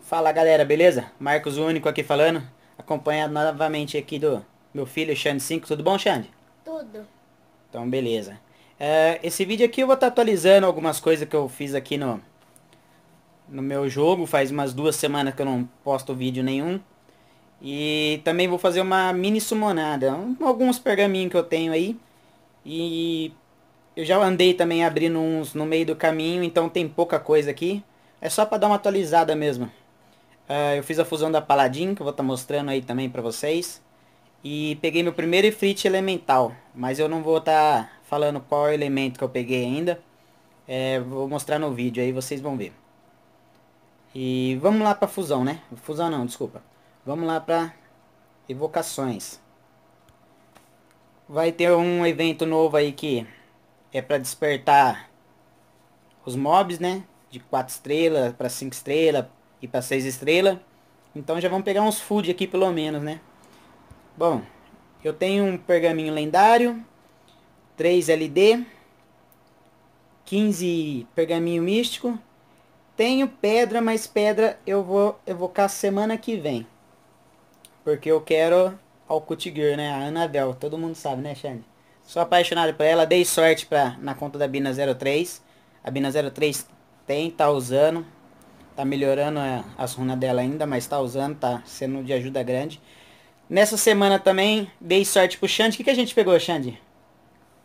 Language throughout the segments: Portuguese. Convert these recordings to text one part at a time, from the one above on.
Fala galera, beleza? Marcos Único aqui falando, acompanhado novamente aqui do meu filho Xande 5. Tudo bom, Xande? Tudo. Então, beleza. É, esse vídeo aqui eu vou estar tá atualizando algumas coisas que eu fiz aqui no, no meu jogo. Faz umas duas semanas que eu não posto vídeo nenhum. E também vou fazer uma mini sumonada, um, alguns pergaminhos que eu tenho aí. E eu já andei também abrindo uns no meio do caminho, então tem pouca coisa aqui. É só para dar uma atualizada mesmo. Uh, eu fiz a fusão da Paladin, que eu vou estar tá mostrando aí também para vocês. E peguei meu primeiro Ifrit Elemental, mas eu não vou estar tá falando qual elemento que eu peguei ainda. É, vou mostrar no vídeo, aí vocês vão ver. E vamos lá para fusão, né? Fusão não, desculpa. Vamos lá para evocações. Vai ter um evento novo aí que é para despertar os mobs, né? De 4 estrelas para 5 estrelas e para 6 estrelas. Então já vamos pegar uns food aqui pelo menos, né? Bom, eu tenho um pergaminho lendário, 3 LD, 15 pergaminho místico. Tenho pedra, mas pedra eu vou evocar semana que vem. Porque eu quero ao Girl, né? A Anabel, todo mundo sabe, né, Shane? Sou apaixonado por ela, dei sorte pra, na conta da Bina03. A Bina03 tem, tá usando. Tá melhorando é, as runas dela ainda, mas tá usando, tá sendo de ajuda grande. Nessa semana também dei sorte pro Xande. O que, que a gente pegou, Xande?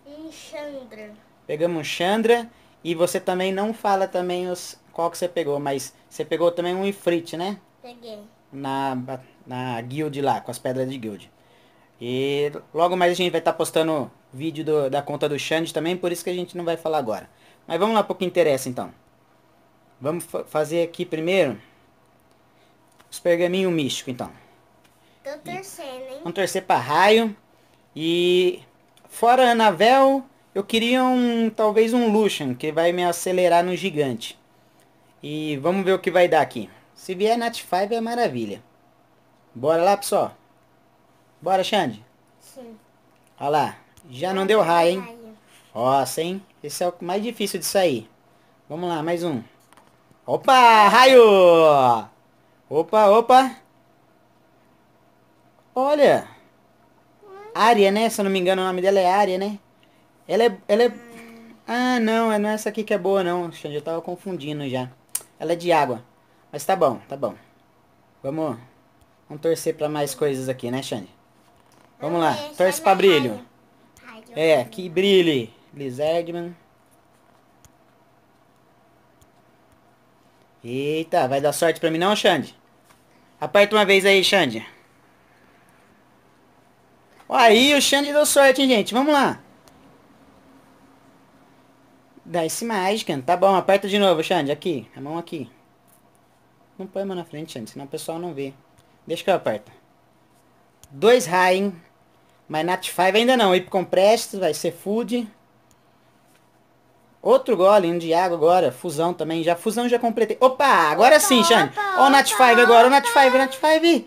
Um Chandra. Pegamos um Chandra. E você também não fala também os, qual que você pegou, mas você pegou também um Ifrit, né? Peguei. Na, na guild lá, com as pedras de guild. E logo mais a gente vai estar tá postando vídeo do, da conta do Xande também, por isso que a gente não vai falar agora. Mas vamos lá para o que interessa então. Vamos fazer aqui primeiro os pergaminhos místicos então. Tô torcendo, hein? Vamos torcer para raio. E fora Anavel, eu queria um talvez um Lucian, que vai me acelerar no gigante. E vamos ver o que vai dar aqui. Se vier Nat 5 é maravilha. Bora lá, pessoal. Bora, Xande? Sim. Olha lá. Já não deu raio, hein? Nossa, hein? Esse é o mais difícil de sair. Vamos lá, mais um. Opa, raio! Opa, opa. Olha. Área, né? Se eu não me engano, o nome dela é Área, né? Ela é... Ela é... Ah, não. É, não é essa aqui que é boa, não. Xande, eu tava confundindo já. Ela é de água. Mas tá bom, tá bom. Vamos... Vamos torcer pra mais coisas aqui, né, Xande? Vamos lá. Torce pra brilho. É, que brilhe. Liz Eggman. Eita, vai dar sorte pra mim não, Xande? Aperta uma vez aí, Xande. Aí, o Xande deu sorte, hein, gente? Vamos lá. Dá esse Magic, tá bom, aperta de novo, Xande, aqui, a mão aqui. Não põe a mão na frente, Xande, senão o pessoal não vê. Deixa que eu aperto. Dois Rain. Mas Nat5 ainda não. Hipcomprest vai ser Food. Outro golem de água agora. Fusão também já. Fusão já completei. Opa, agora opa, sim, Xane. Ó o Nat5 agora. O Nat5, Nat5.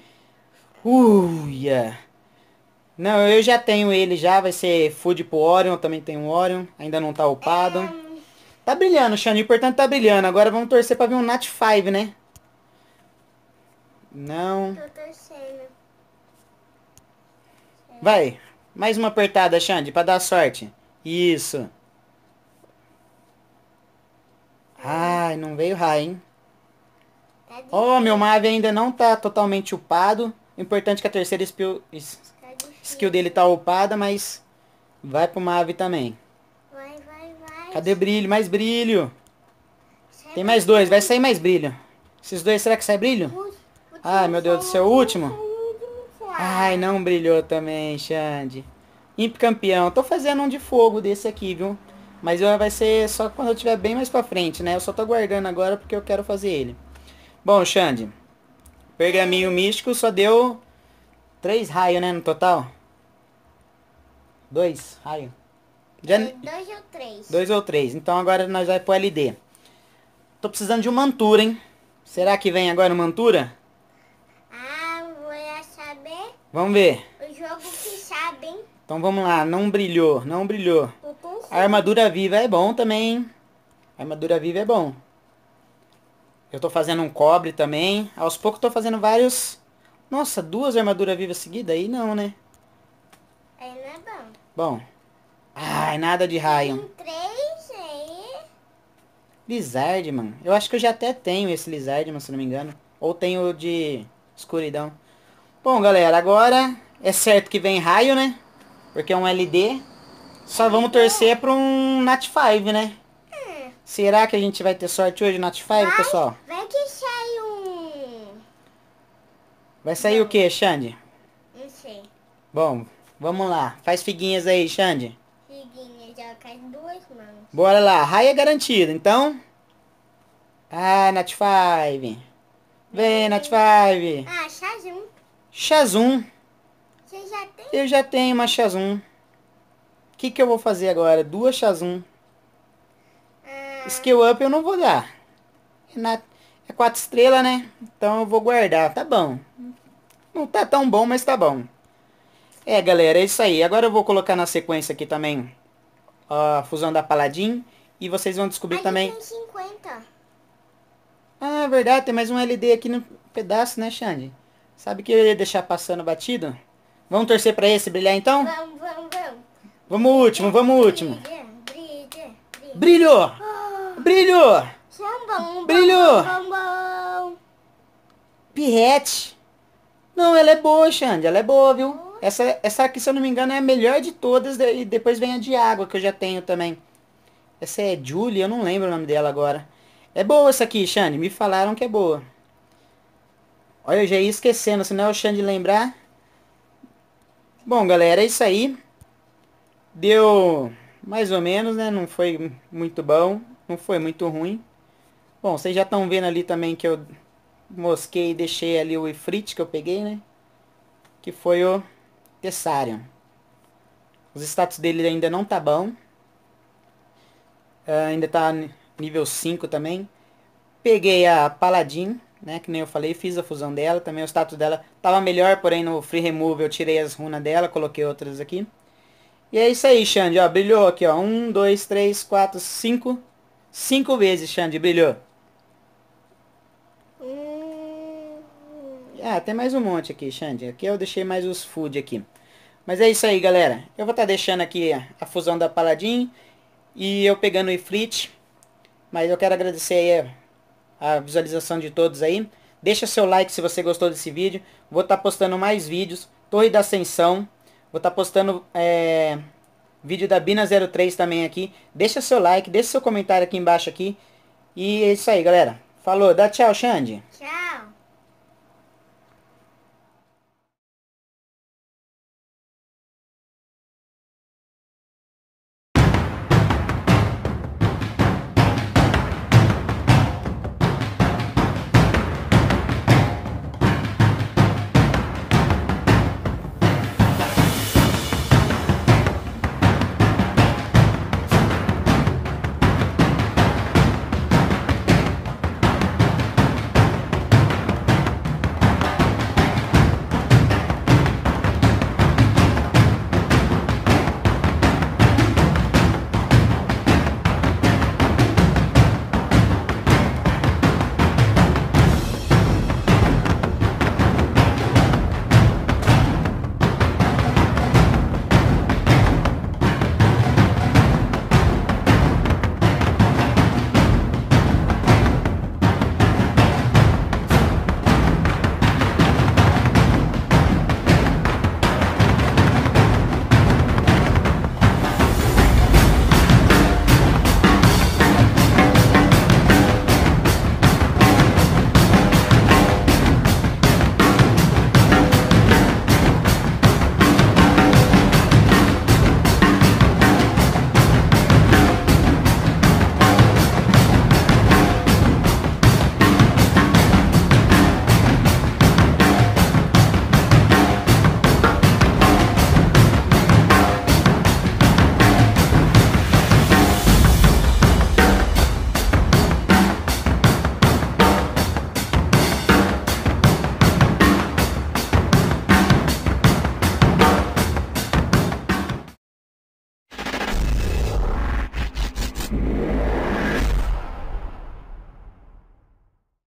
Uia. Não, eu já tenho ele já. Vai ser Food pro Orion. Também tem um Orion. Ainda não tá upado. É. Tá brilhando, Xane. O importante tá brilhando. Agora vamos torcer pra ver um Nat5, né? Não. Tô torcendo. Vai. Mais uma apertada, Xande, pra dar sorte. Isso. Ai, não veio raio, hein? Tá oh, meu Mave ainda não tá totalmente upado. Importante é que a terceira skill, skill dele tá upada, mas vai pro Mave também. Vai, vai, vai. Cadê brilho? Mais brilho. Tem mais dois, vai sair mais brilho. Esses dois, será que sai brilho? Ai, meu Deus do céu, o último. Ai, não brilhou também, Xande. Imp campeão. Tô fazendo um de fogo desse aqui, viu? Mas vai ser só quando eu tiver bem mais pra frente, né? Eu só tô guardando agora porque eu quero fazer ele. Bom, Xande. Pergaminho místico só deu três raios, né? No total. Dois raios. Já... Dois ou três. Dois ou três. Então agora nós vamos pro LD. Tô precisando de uma mantura, hein? Será que vem agora uma mantura? Vamos ver. O jogo que hein? Então vamos lá, não brilhou, não brilhou. A armadura viva é bom também, A armadura viva é bom. Eu tô fazendo um cobre também. Aos poucos tô fazendo vários... Nossa, duas armaduras vivas seguidas? Aí não, né? Aí não é bom. Bom. Ai, nada de raio. Tem três aí. Lizard, mano. Eu acho que eu já até tenho esse Lizard, mano, se não me engano. Ou tenho de escuridão. Bom, galera, agora é certo que vem raio, né? Porque é um LD. Só vamos torcer para um Nat 5, né? Hum. Será que a gente vai ter sorte hoje, Nat 5, vai, pessoal? Vai que sai um... Vai sair não. o que, Xande? Não sei. Bom, vamos lá. Faz figuinhas aí, Xande. Figuinhas, já cai duas mãos. Bora lá. Raio é garantido, então... Ah, Nat 5. Vem, Nat 5. Ah, sai Shazum. Você já tem? Eu já tenho uma Shazum. O que, que eu vou fazer agora? Duas Shazum. Ah. Skill up eu não vou dar. É, na, é quatro estrelas, né? Então eu vou guardar. Tá bom. Não tá tão bom, mas tá bom. É, galera, é isso aí. Agora eu vou colocar na sequência aqui também a fusão da Paladin. E vocês vão descobrir também... tem 50. Ah, é verdade. Tem mais um LD aqui no pedaço, né, Xande? Sabe que eu ia deixar passando batido? Vamos torcer para esse brilhar então? Vamos, vamos, vamos. Vamos último, vamos último. Brilha, brilha, brilha. Brilhou! Oh. Brilhou! Brilhou! Pirrete. Não, ela é boa, Xande. Ela é boa, viu? Oh. Essa, essa aqui, se eu não me engano, é a melhor de todas. E depois vem a de água, que eu já tenho também. Essa é Julie, eu não lembro o nome dela agora. É boa essa aqui, Xande. Me falaram que é boa. Olha, eu já ia esquecendo, senão eu chance de lembrar. Bom, galera, é isso aí. Deu mais ou menos, né? Não foi muito bom, não foi muito ruim. Bom, vocês já estão vendo ali também que eu mosquei e deixei ali o ifrit que eu peguei, né? Que foi o Tessarion. Os status dele ainda não tá bom. Uh, ainda tá nível 5 também. Peguei a Paladin né? Que nem eu falei, fiz a fusão dela. Também o status dela tava melhor, porém no Free Remove eu tirei as runas dela, coloquei outras aqui. E é isso aí, Xande, ó. Brilhou aqui, ó. Um, dois, três, quatro, cinco. Cinco vezes, Xande, brilhou. Hum. Ah, tem mais um monte aqui, Xande. Aqui eu deixei mais os food aqui. Mas é isso aí, galera. Eu vou estar tá deixando aqui a fusão da Paladin. E eu pegando o Ifrit. Mas eu quero agradecer aí a visualização de todos aí. Deixa seu like se você gostou desse vídeo. Vou estar tá postando mais vídeos. Torre da Ascensão. Vou estar tá postando é, vídeo da Bina03 também aqui. Deixa seu like, deixa seu comentário aqui embaixo aqui. E é isso aí, galera. Falou, dá tchau, Xande. Tchau.